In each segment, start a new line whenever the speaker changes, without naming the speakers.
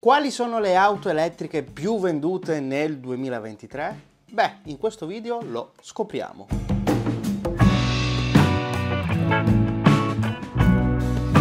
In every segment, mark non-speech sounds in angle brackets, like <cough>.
Quali sono le auto elettriche più vendute nel 2023? Beh, in questo video lo scopriamo.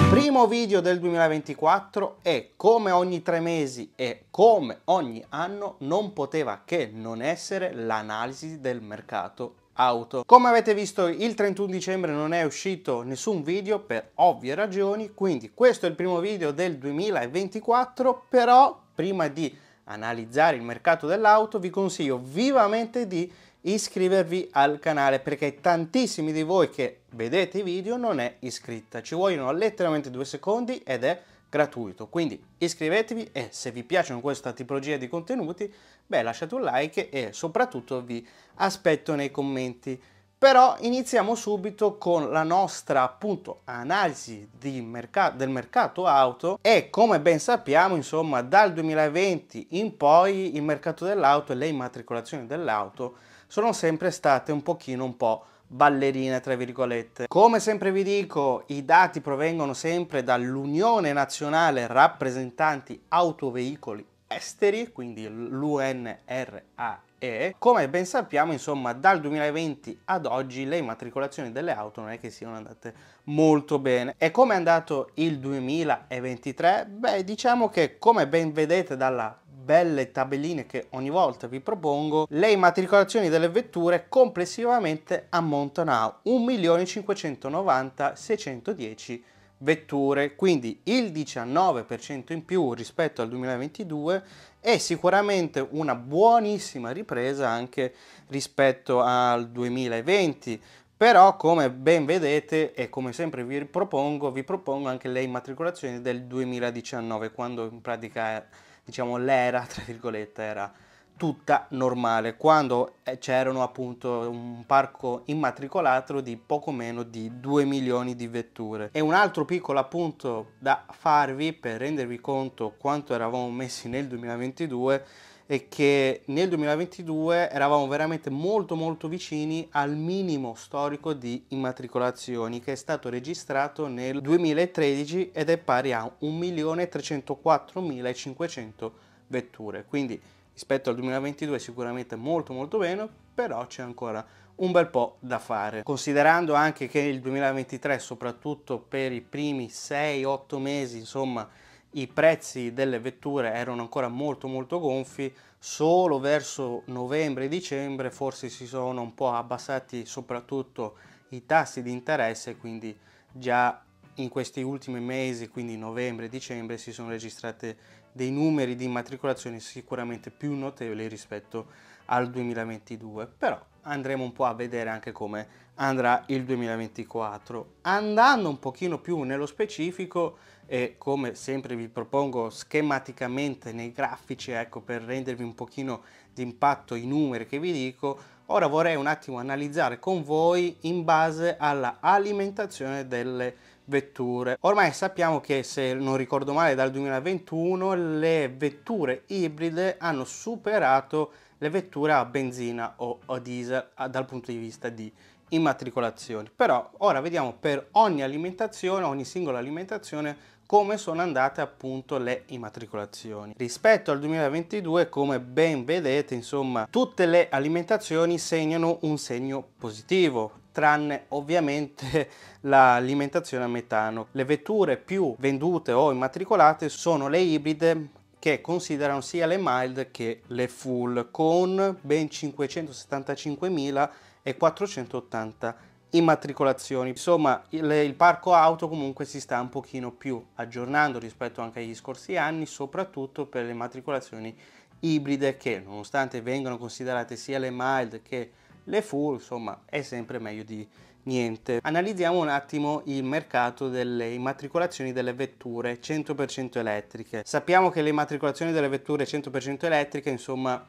Primo video del 2024 e come ogni tre mesi e come ogni anno non poteva che non essere l'analisi del mercato auto. Come avete visto il 31 dicembre non è uscito nessun video per ovvie ragioni, quindi questo è il primo video del 2024, però prima di analizzare il mercato dell'auto vi consiglio vivamente di iscrivervi al canale perché tantissimi di voi che vedete i video non è iscritta, ci vogliono letteralmente due secondi ed è gratuito. Quindi iscrivetevi e se vi piacciono questa tipologia di contenuti, beh, lasciate un like e soprattutto vi aspetto nei commenti. Però iniziamo subito con la nostra appunto analisi merc del mercato auto e come ben sappiamo insomma dal 2020 in poi il mercato dell'auto e le immatricolazioni dell'auto sono sempre state un pochino un po' ballerine, tra virgolette. Come sempre vi dico, i dati provengono sempre dall'Unione Nazionale Rappresentanti Autoveicoli Esteri, quindi l'UNRAE come ben sappiamo insomma dal 2020 ad oggi le immatricolazioni delle auto non è che siano andate molto bene e come è andato il 2023 beh diciamo che come ben vedete dalla belle tabelline che ogni volta vi propongo, le immatricolazioni delle vetture complessivamente ammontano a 1.590.610 vetture, quindi il 19% in più rispetto al 2022 e sicuramente una buonissima ripresa anche rispetto al 2020. Però come ben vedete e come sempre vi propongo, vi propongo anche le immatricolazioni del 2019 quando in pratica diciamo l'era, tra virgolette, era tutta normale, quando eh, c'erano appunto un parco immatricolato di poco meno di 2 milioni di vetture. E un altro piccolo appunto da farvi per rendervi conto quanto eravamo messi nel 2022 è che nel 2022 eravamo veramente molto molto vicini al minimo storico di immatricolazioni che è stato registrato nel 2013 ed è pari a 1.304.500 vetture. Quindi rispetto al 2022 sicuramente molto molto meno, però c'è ancora un bel po' da fare. Considerando anche che il 2023, soprattutto per i primi 6-8 mesi, insomma, i prezzi delle vetture erano ancora molto molto gonfi, solo verso novembre e dicembre forse si sono un po' abbassati soprattutto i tassi di interesse, quindi già in questi ultimi mesi, quindi novembre e dicembre, si sono registrate dei numeri di immatricolazione sicuramente più notevoli rispetto al 2022, però andremo un po' a vedere anche come andrà il 2024. Andando un pochino più nello specifico e come sempre vi propongo schematicamente nei grafici, ecco, per rendervi un pochino di impatto i numeri che vi dico, ora vorrei un attimo analizzare con voi in base alla alimentazione delle vetture. Ormai sappiamo che se non ricordo male dal 2021 le vetture ibride hanno superato le vetture a benzina o a diesel dal punto di vista di immatricolazioni. Però ora vediamo per ogni alimentazione, ogni singola alimentazione come sono andate appunto le immatricolazioni. Rispetto al 2022, come ben vedete, insomma, tutte le alimentazioni segnano un segno positivo tranne ovviamente <laughs> l'alimentazione a metano. Le vetture più vendute o immatricolate sono le ibride che considerano sia le mild che le full con ben 575.000 e 480 immatricolazioni. Insomma, il, parco auto comunque si sta un pochino più aggiornando rispetto anche agli scorsi anni, soprattutto per le immatricolazioni ibride che nonostante vengano considerate sia le mild che le le full, insomma, è sempre meglio di niente. Analizziamo un attimo il mercato delle immatricolazioni delle vetture 100% elettriche. Sappiamo che le immatricolazioni delle vetture 100% elettriche, insomma,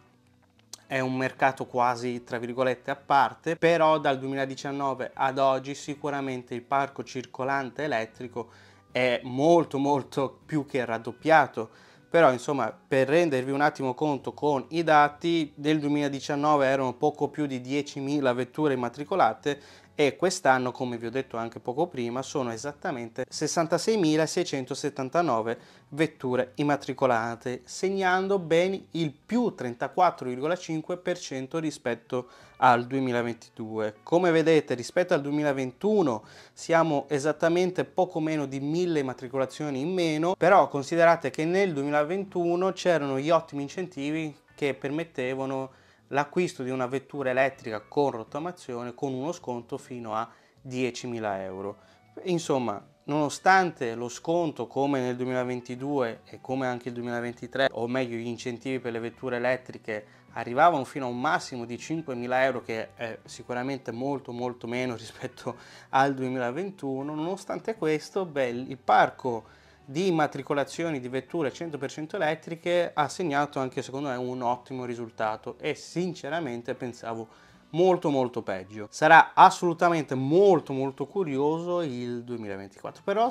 è un mercato quasi tra virgolette a parte, però dal 2019 ad oggi sicuramente il parco circolante elettrico è molto molto più che raddoppiato però insomma per rendervi un attimo conto con i dati nel 2019 erano poco più di 10.000 vetture immatricolate e quest'anno, come vi ho detto anche poco prima, sono esattamente 66.679 vetture immatricolate, segnando ben il più 34,5% rispetto al 2022. Come vedete, rispetto al 2021 siamo esattamente poco meno di 1000 immatricolazioni in meno, però considerate che nel 2021 c'erano gli ottimi incentivi che permettevano l'acquisto di una vettura elettrica con rottamazione con uno sconto fino a 10.000 euro. Insomma, nonostante lo sconto come nel 2022 e come anche il 2023, o meglio gli incentivi per le vetture elettriche arrivavano fino a un massimo di 5.000 euro che è sicuramente molto molto meno <laughs> rispetto al 2021, nonostante questo beh, il parco di immatricolazioni di vetture 100% elettriche ha segnato anche secondo me un ottimo risultato e sinceramente pensavo molto molto peggio. Sarà assolutamente molto molto curioso il 2024, però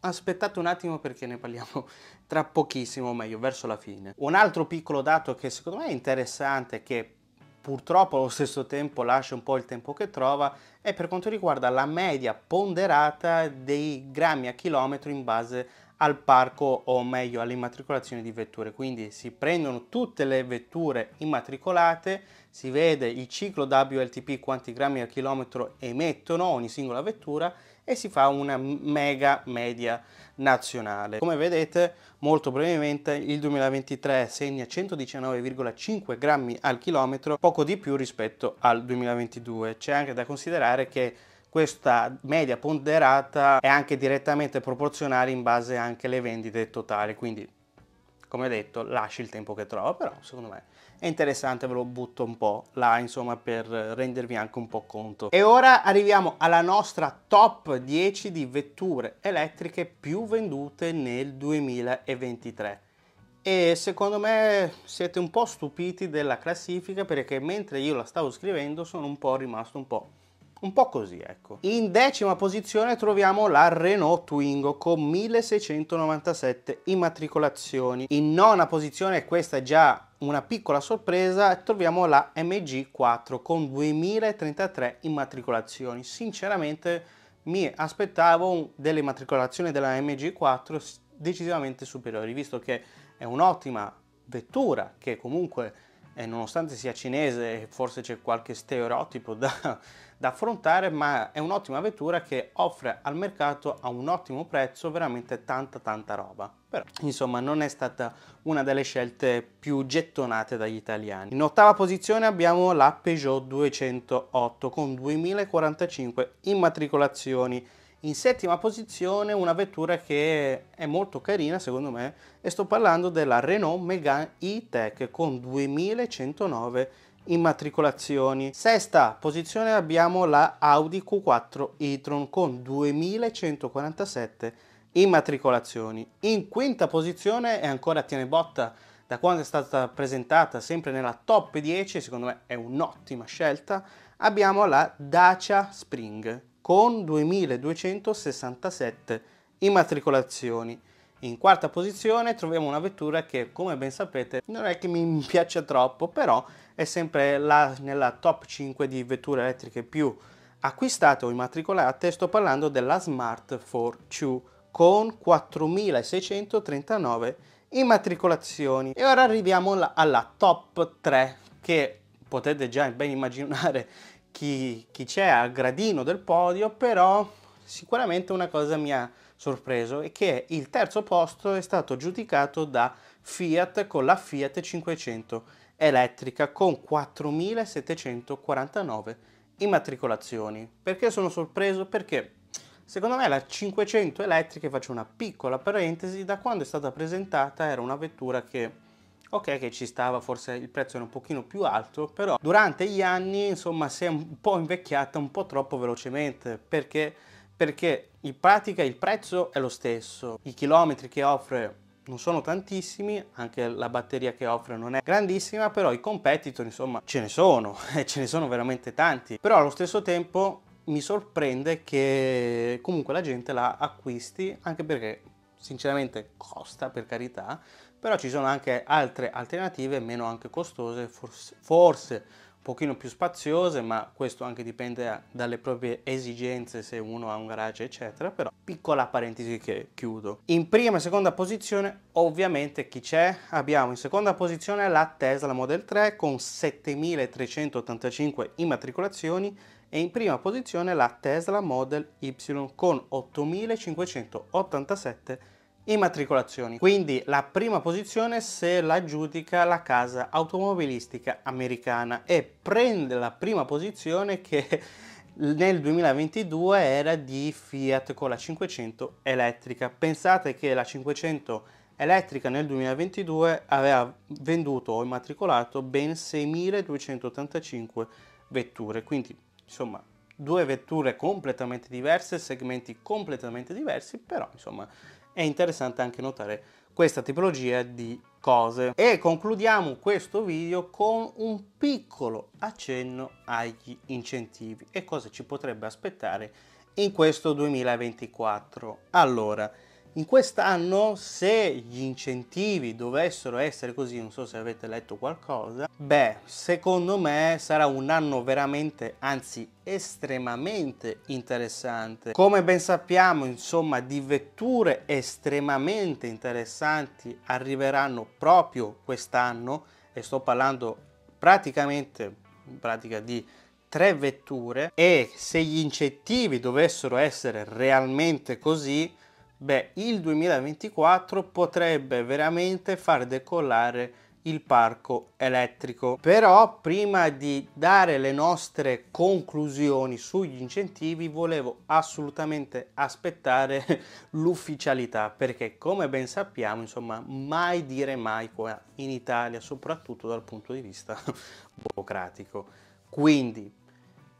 aspettate un attimo perché ne parliamo <laughs> tra pochissimo, o meglio verso la fine. Un altro piccolo dato che secondo me è interessante che purtroppo allo stesso tempo lascia un po' il tempo che trova è per quanto riguarda la media ponderata dei grammi a chilometro in base a al parco o meglio all'immatricolazione di vetture. Quindi si prendono tutte le vetture immatricolate, si vede il ciclo WLTP quanti grammi al chilometro emettono ogni singola vettura e si fa una mega media nazionale. Come vedete molto brevemente il 2023 segna 119,5 grammi al chilometro, poco di più rispetto al 2022. C'è anche da considerare che questa media ponderata è anche direttamente proporzionale in base anche alle vendite totali, quindi come detto lasci il tempo che trovo però secondo me è interessante, ve lo butto un po' là insomma per rendervi anche un po' conto. E ora arriviamo alla nostra top 10 di vetture elettriche più vendute nel 2023 e secondo me siete un po' stupiti della classifica perché mentre io la stavo scrivendo sono un po' rimasto un po' Un po' così, ecco. In decima posizione troviamo la Renault Twingo con 1697 immatricolazioni. In nona posizione, questa è già una piccola sorpresa, troviamo la MG4 con 2033 immatricolazioni. Sinceramente mi aspettavo delle immatricolazioni della MG4 decisamente superiori, visto che è un'ottima vettura che comunque eh, nonostante sia cinese, forse c'è qualche stereotipo da, da affrontare ma è un'ottima vettura che offre al mercato a un ottimo prezzo veramente tanta tanta roba però insomma non è stata una delle scelte più gettonate dagli italiani in ottava posizione abbiamo la Peugeot 208 con 2045 immatricolazioni in settima posizione una vettura che è molto carina secondo me e sto parlando della Renault Megane E-Tech con 2109 immatricolazioni. Sesta posizione abbiamo la Audi Q4 e-tron con 2147 immatricolazioni. In quinta posizione e ancora tiene botta da quando è stata presentata sempre nella top 10, secondo me è un'ottima scelta, abbiamo la Dacia Spring con 2267 immatricolazioni. In quarta posizione troviamo una vettura che come ben sapete non è che mi <laughs> piace troppo però è sempre la, nella top 5 di vetture elettriche più acquistate o immatricolate sto parlando della Smart 4 con 4639 immatricolazioni e ora arriviamo alla top 3 che potete già ben immaginare chi, c'è al gradino del podio però sicuramente una cosa mi ha sorpreso e che il terzo posto è stato giudicato da Fiat con la Fiat 500 elettrica con 4.749 immatricolazioni. Perché sono sorpreso? Perché secondo me la 500 elettrica, faccio una piccola parentesi, da quando è stata presentata era una vettura che ok che ci stava, forse il prezzo era un pochino più alto, però durante gli anni insomma si è un po' invecchiata un po' troppo velocemente perché, perché in pratica il prezzo è lo stesso, i chilometri che offre non sono tantissimi, anche la batteria che offre non è grandissima, però i competitor insomma ce ne sono <laughs> e ce ne sono veramente tanti. Però allo stesso tempo mi sorprende che comunque la gente la acquisti, anche perché sinceramente costa per carità, però ci sono anche altre alternative meno anche costose, forse, forse pochino più spaziose, ma questo anche dipende dalle proprie esigenze se uno ha un garage eccetera, però piccola parentesi che chiudo. In prima e seconda posizione ovviamente chi c'è? Abbiamo in seconda posizione la Tesla Model 3 con 7385 immatricolazioni e in prima posizione la Tesla Model Y con 8587 immatricolazioni immatricolazioni. Quindi la prima posizione se la giudica la casa automobilistica americana e prende la prima posizione che <laughs> nel 2022 era di Fiat con la 500 elettrica. Pensate che la 500 elettrica nel 2022 aveva venduto o immatricolato ben 6.285 vetture, quindi insomma due vetture completamente diverse, segmenti completamente diversi, però insomma è interessante anche notare questa tipologia di cose. E concludiamo questo video con un piccolo accenno agli incentivi e cosa ci potrebbe aspettare in questo 2024. Allora, in quest'anno, se gli incentivi dovessero essere così, non so se avete letto qualcosa, beh, secondo me sarà un anno veramente, anzi estremamente interessante. Come ben sappiamo, insomma, di vetture estremamente interessanti arriveranno proprio quest'anno e sto parlando praticamente in pratica di tre vetture e se gli incentivi dovessero essere realmente così beh, il 2024 potrebbe veramente far decollare il parco elettrico. Però prima di dare le nostre conclusioni sugli incentivi volevo assolutamente aspettare <laughs> l'ufficialità perché come ben sappiamo insomma mai dire mai qua in Italia soprattutto dal punto di vista <laughs> burocratico. Quindi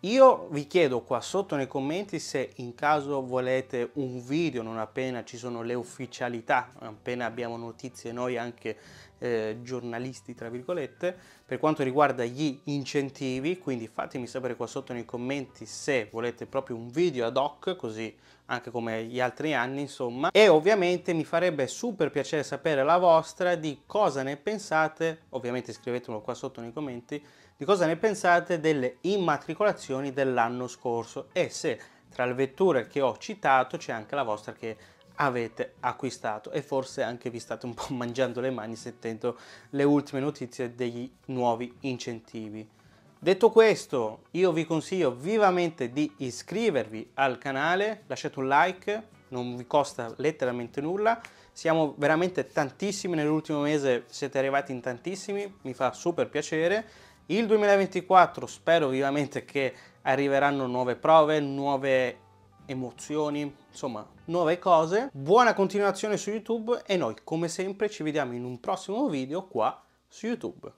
io vi chiedo qua sotto nei commenti se in caso volete un video non appena ci sono le ufficialità, appena abbiamo notizie noi anche eh, giornalisti, tra virgolette, per quanto riguarda gli incentivi, quindi fatemi sapere qua sotto nei commenti se volete proprio un video ad hoc, così anche come gli altri anni insomma e ovviamente mi farebbe super piacere sapere la vostra di cosa ne pensate ovviamente scrivetemelo qua sotto nei commenti di cosa ne pensate delle immatricolazioni dell'anno scorso e se tra le vetture che ho citato c'è anche la vostra che avete acquistato e forse anche vi state un po' <laughs> mangiando le mani sentendo le ultime notizie degli nuovi incentivi. Detto questo, io vi consiglio vivamente di iscrivervi al canale, lasciate un like, non vi costa letteralmente nulla, siamo veramente tantissimi nell'ultimo mese, siete arrivati in tantissimi, mi fa super piacere. Il 2024 spero vivamente che arriveranno nuove prove, nuove emozioni, insomma nuove cose. Buona continuazione su YouTube e noi come sempre ci vediamo in un prossimo video qua su YouTube.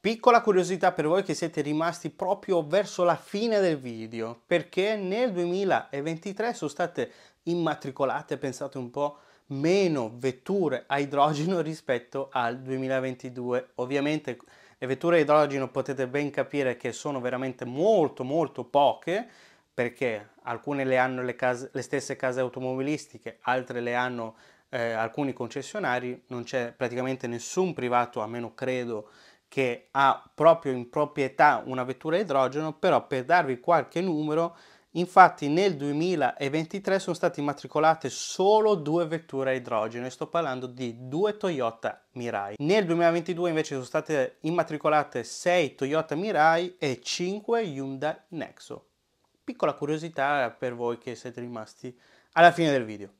Piccola curiosità per voi che siete rimasti proprio verso la fine del video, perché nel 2023 sono state immatricolate, pensate un po', meno vetture a idrogeno <laughs> rispetto al 2022. Ovviamente le vetture a idrogeno potete ben capire che sono veramente molto molto poche perché alcune le hanno le, case, le stesse case automobilistiche, altre le hanno eh, alcuni concessionari, non c'è praticamente nessun privato, a meno credo, che ha proprio in proprietà una vettura a idrogeno, però per darvi qualche numero, infatti nel 2023 sono state immatricolate solo due vetture a idrogeno e sto parlando di due Toyota Mirai. Nel 2022 invece sono state immatricolate 6 Toyota Mirai e 5 Hyundai Nexo piccola curiosità per voi che siete rimasti alla fine del video.